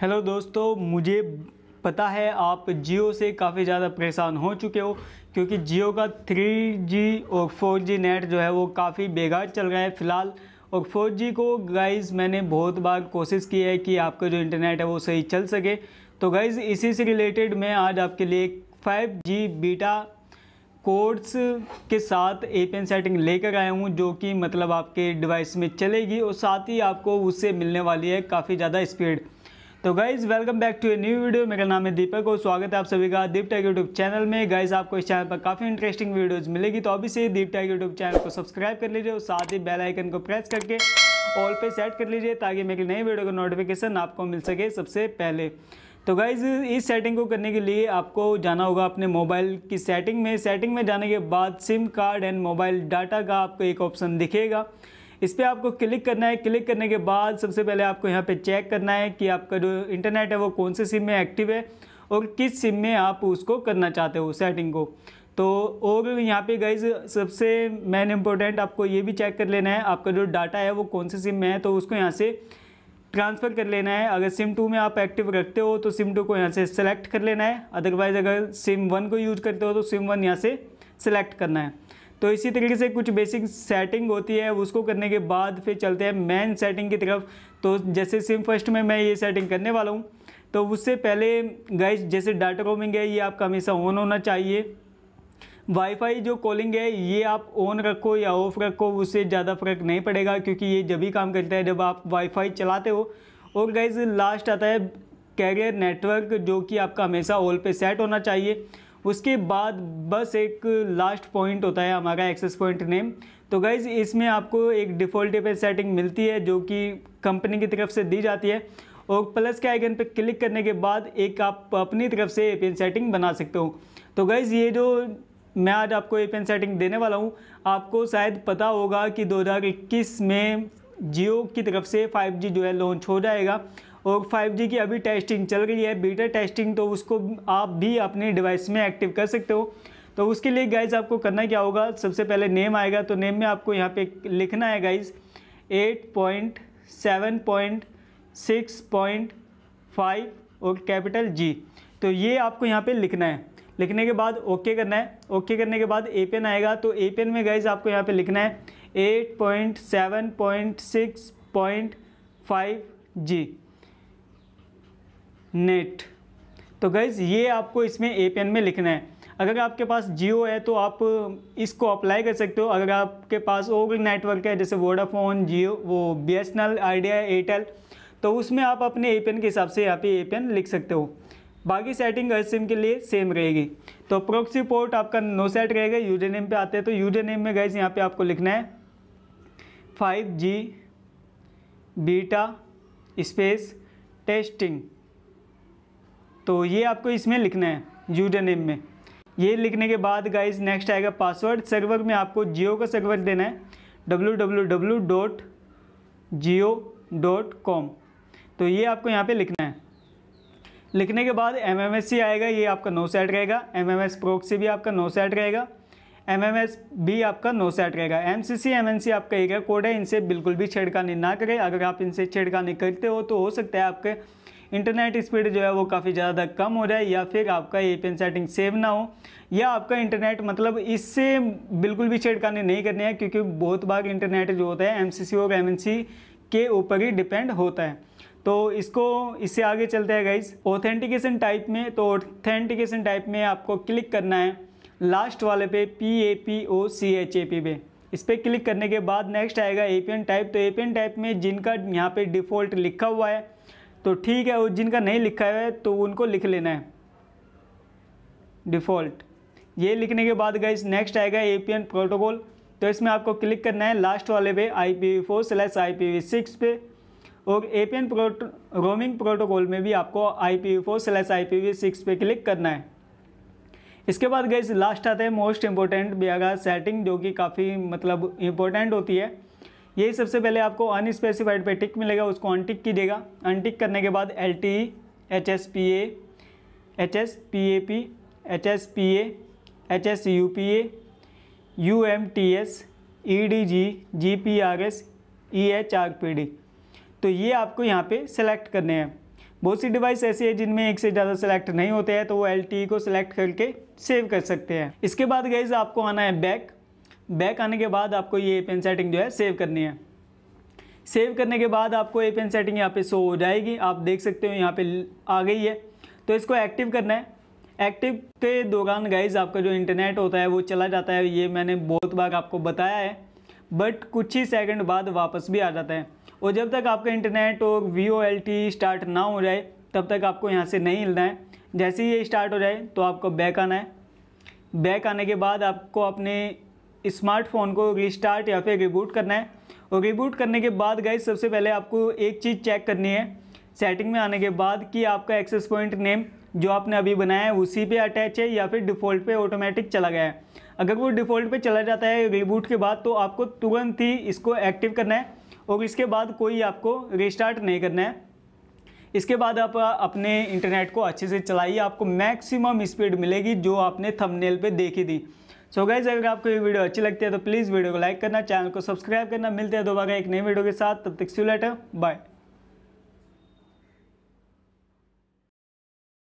hello दोस्तों मुझे पता है आप जियो से काफ़ी ज़्यादा परेशान हो चुके हो क्योंकि जियो का 3G और 4G नेट जो है वो काफ़ी बेकार चल रहा है फ़िलहाल और 4G को गाइज़ मैंने बहुत बार कोशिश की है कि आपका जो इंटरनेट है वो सही चल सके तो गाइज़ इसी से रिलेटेड मैं आज आपके लिए 5G बीटा कोड्स के साथ एपीएन सेटिंग लेकर आया हूँ जो कि मतलब आपके डिवाइस में चलेगी और साथ ही आपको उससे मिलने वाली है काफ़ी ज़्यादा स्पीड तो guys welcome back to a new video मेरा नाम है दीपक और स्वागत है आप सभी का दीप टैग यूट्यूब चैनल में गाइज आपको इस चैनल पर काफ़ी इंटरेस्टिंग वीडियोज मिलेगी तो अभी से दीप टैग यूट्यूब चैनल को सब्सक्राइब कर लीजिए और साथ ही बेल आइकन को प्रेस करके ऑल पे सेट कर लीजिए ताकि मेरी नई वीडियो का नोटिफिकेशन आपको मिल सके सबसे पहले तो गाइज़ इस सेटिंग को करने के लिए आपको जाना होगा अपने मोबाइल की सेटिंग में सेटिंग में जाने के बाद SIM card and mobile data का आपको एक ऑप्शन दिखेगा इस पर आपको क्लिक करना है क्लिक करने के बाद सबसे पहले आपको यहाँ पे चेक करना है कि आपका जो इंटरनेट है वो कौन से सिम में एक्टिव है और किस सिम में आप उसको करना चाहते हो सेटिंग को तो और यहाँ पे गाइज सबसे मेन इम्पोर्टेंट आपको ये भी चेक कर लेना है आपका जो डाटा है वो कौन से सिम में है तो उसको यहाँ से ट्रांसफ़र कर लेना है अगर सिम टू में आप एक्टिव रखते हो तो सिम टू को यहाँ से सेलेक्ट कर लेना है अदरवाइज़ अगर सिम वन को यूज करते हो तो सिम वन यहाँ से सेलेक्ट करना है तो इसी तरीके से कुछ बेसिक सेटिंग होती है उसको करने के बाद फिर चलते हैं मेन सेटिंग की तरफ तो जैसे सिम फर्स्ट में मैं ये सेटिंग करने वाला हूँ तो उससे पहले गैस जैसे डाटा रोमिंग है ये आपका हमेशा ऑन होना चाहिए वाईफाई जो कॉलिंग है ये आप ऑन रखो या ऑफ रखो उससे ज़्यादा फर्क नहीं पड़ेगा क्योंकि ये जब ही काम करता है जब आप वाईफाई चलाते हो और गैस लास्ट आता है कैरियर नेटवर्क जो कि आपका हमेशा ऑल पे सेट होना चाहिए उसके बाद बस एक लास्ट पॉइंट होता है हमारा एक्सेस पॉइंट नेम तो गाइज़ इसमें आपको एक डिफ़ॉल्ट पे सेटिंग मिलती है जो कि कंपनी की तरफ से दी जाती है और प्लस के आइकन पर क्लिक करने के बाद एक आप अपनी तरफ से ए सेटिंग बना सकते हो तो गाइज़ ये जो मैं आज आपको ए सेटिंग देने वाला हूँ आपको शायद पता होगा कि दो में जियो की तरफ से 5G जो है लॉन्च हो जाएगा और 5G की अभी टेस्टिंग चल रही है बीटा टेस्टिंग तो उसको आप भी अपने डिवाइस में एक्टिव कर सकते हो तो उसके लिए गाइज आपको करना क्या होगा सबसे पहले नेम आएगा तो नेम में आपको यहाँ पे लिखना है guys eight point seven point six point five और कैपिटल जी तो ये आपको यहाँ पे लिखना है लिखने के बाद ओके करना है ओके करने के बाद ए पेन आएगा तो ए पेन में गाइज आपको यहाँ पे लिखना है eight point seven point six point five G net तो गैज़ ये आपको इसमें ए एन में लिखना है अगर आपके पास जियो है तो आप इसको अप्लाई कर सकते हो अगर आपके पास और नेटवर्क है जैसे वोडाफोन जियो वो B S N L Idea Airtel तो उसमें आप अपने ए एन के हिसाब से यहाँ पे ए एन लिख सकते हो बाकी सेटिंग हर सिम के लिए सेम रहेगी तो प्रोक्सी पोर्ट आपका नो सेट रहेगा यूजर नेम पे आते हैं तो यूजर नेम में गाइज यहाँ पे आपको लिखना है five G beta space testing तो ये आपको इसमें लिखना है यूजर नेम में ये लिखने के बाद गाइज नेक्स्ट आएगा पासवर्ड सर्वर में आपको जियो का सर्वर देना है W W W dot Jio dot com तो ये आपको यहाँ पे लिखना है लिखने के बाद एम एम एस सी आएगा ये आपका नो सेट रहेगा एम एम एस प्रोक्सी भी आपका नो सेट रहेगा एम एम एस भी आपका नो सेट रहेगा M C C M N C आपका एक कोड है इनसे बिल्कुल भी छेड़खानी ना करें अगर आप इनसे छेड़खानी करते हो तो हो सकता है आपके इंटरनेट स्पीड जो है वो काफ़ी ज़्यादा कम हो रहा है या फिर आपका पी एन सेटिंग सेव ना हो या आपका इंटरनेट मतलब इससे बिल्कुल भी छेड़खानी नहीं करनी है क्योंकि बहुत बार इंटरनेट जो होता है एम और एम के ऊपर ही डिपेंड होता है तो इसको इससे आगे चलते हैं गाइज ऑथेंटिकेशन टाइप में तो ऑथेंटिकेशन टाइप में आपको क्लिक करना है लास्ट वाले पे P A P O C H A P पे इस पर क्लिक करने के बाद नेक्स्ट आएगा ए पी एन टाइप तो ए पी एन टाइप में जिनका यहाँ पे डिफ़ॉल्ट लिखा हुआ है तो ठीक है वो जिनका नहीं लिखा है तो उनको लिख लेना है डिफ़ॉल्ट ये लिखने के बाद गई नेक्स्ट आएगा ए पी एन प्रोटोकॉल तो इसमें आपको क्लिक करना है लास्ट वाले पे I P V four slash I P V six पे और A P N proto roaming protocol में भी आपको I P V four slash I P V six पे क्लिक करना है इसके बाद गई लास्ट आता है मोस्ट इम्पोर्टेंट बेगा सेटिंग जो कि काफ़ी मतलब इम्पोर्टेंट होती है यही सबसे पहले आपको अनस्पेसिफाइड पे टिक मिलेगा उसको अनटिक कीजिएगा अनटिक करने के बाद L T E H S P A H S P A P H S P A H S U P A U M T S E D G G P R S E H R P D तो ये आपको यहाँ पे select करने हैं बहुत सी device ऐसी है जिनमें एक से ज़्यादा सेलेक्ट नहीं होते हैं तो वो एल e को सिलेक्ट करके सेव कर सकते हैं इसके बाद गैज़ आपको आना है बैक बैक आने के बाद आपको ये पेन सेटिंग जो है सेव करनी है सेव करने के बाद आपको ये पेन सेटिंग यहाँ पे शो हो जाएगी आप देख सकते हो यहाँ पे आ गई है तो इसको एक्टिव करना है एक्टिव के दौरान गाइज आपका जो इंटरनेट होता है वो चला जाता है ये मैंने बहुत बार आपको बताया है बट कुछ ही सेकंड बाद वापस भी आ जाता है और जब तक आपका इंटरनेट और V O L T start ना हो जाए तब तक आपको यहाँ से नहीं हिलना है जैसे ही ये स्टार्ट हो जाए तो आपको बैक आना है बैक आने के बाद आपको अपने स्मार्टफोन को रिस्टार्ट या फिर रिबूट करना है और रिबूट करने के बाद गए सबसे पहले आपको एक चीज़ चेक करनी है सेटिंग में आने के बाद कि आपका एक्सेस पॉइंट नेम जो आपने अभी बनाया है उसी पे अटैच है या फिर डिफ़ॉल्ट पे ऑटोमेटिक चला गया है अगर वो डिफ़ॉल्ट पे चला जाता है रिबूट के बाद तो आपको तुरंत ही इसको एक्टिव करना है और इसके बाद कोई आपको रिस्टार्ट नहीं करना है इसके बाद आप अपने इंटरनेट को अच्छे से चलाइए आपको मैक्सिमम स्पीड मिलेगी जो आपने थमनेल पर देखी थी सो गाइज अगर आपको ये वीडियो अच्छी लगती है तो प्लीज़ वीडियो को लाइक करना चैनल को सब्सक्राइब करना मिलते हैं दोबारा एक नई वीडियो के साथ तब तक सी लेटर बाय